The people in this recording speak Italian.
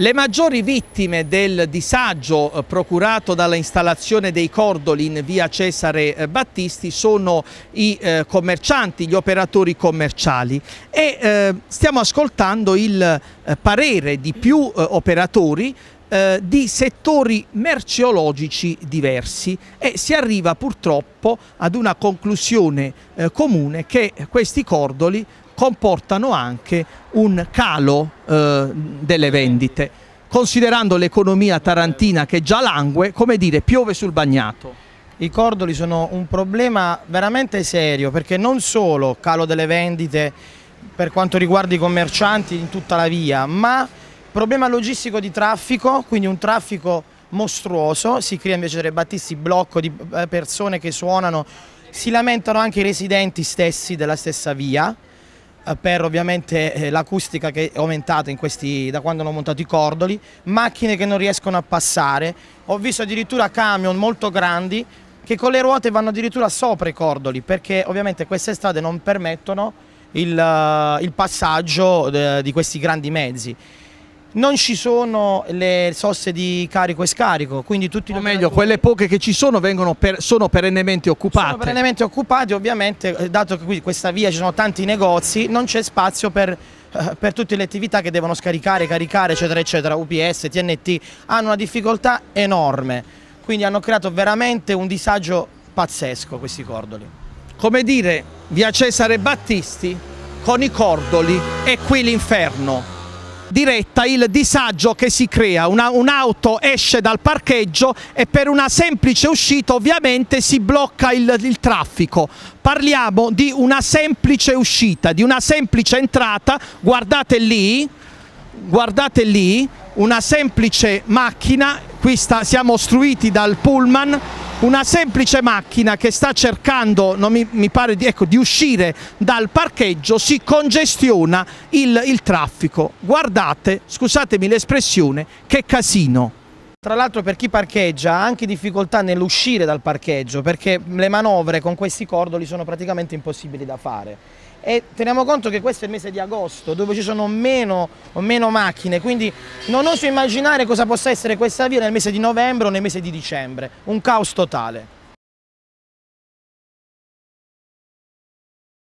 Le maggiori vittime del disagio eh, procurato dall'installazione dei cordoli in via Cesare eh, Battisti sono i eh, commercianti, gli operatori commerciali e stiamo ascoltando il parere di più operatori di settori merceologici diversi e si arriva purtroppo ad una conclusione comune che questi cordoli comportano anche un calo eh, delle vendite. Considerando l'economia tarantina che già langue, come dire, piove sul bagnato. I cordoli sono un problema veramente serio perché non solo calo delle vendite per quanto riguarda i commercianti in tutta la via, ma problema logistico di traffico, quindi un traffico mostruoso, si crea invece dei battisti blocco di eh, persone che suonano, si lamentano anche i residenti stessi della stessa via, eh, per ovviamente eh, l'acustica che è aumentata questi, da quando hanno montato i cordoli, macchine che non riescono a passare, ho visto addirittura camion molto grandi che con le ruote vanno addirittura sopra i cordoli perché ovviamente queste strade non permettono il, eh, il passaggio di questi grandi mezzi non ci sono le soste di carico e scarico, quindi tutti o meglio, quelle poche che ci sono per, sono perennemente occupate. Sono perennemente occupate, ovviamente, eh, dato che qui questa via ci sono tanti negozi, non c'è spazio per, eh, per tutte le attività che devono scaricare, caricare, eccetera, eccetera, UPS, TNT, hanno una difficoltà enorme, quindi hanno creato veramente un disagio pazzesco questi cordoli. Come dire, via Cesare Battisti con i cordoli è qui l'inferno diretta il disagio che si crea, un'auto esce dal parcheggio e per una semplice uscita ovviamente si blocca il, il traffico, parliamo di una semplice uscita, di una semplice entrata, guardate lì, guardate lì, una semplice macchina, qui sta, siamo ostruiti dal pullman, una semplice macchina che sta cercando, mi, mi pare di, ecco, di, uscire dal parcheggio, si congestiona il, il traffico. Guardate, scusatemi l'espressione, che casino. Tra l'altro per chi parcheggia ha anche difficoltà nell'uscire dal parcheggio perché le manovre con questi cordoli sono praticamente impossibili da fare e teniamo conto che questo è il mese di agosto dove ci sono meno, meno, macchine quindi non oso immaginare cosa possa essere questa via nel mese di novembre o nel mese di dicembre un caos totale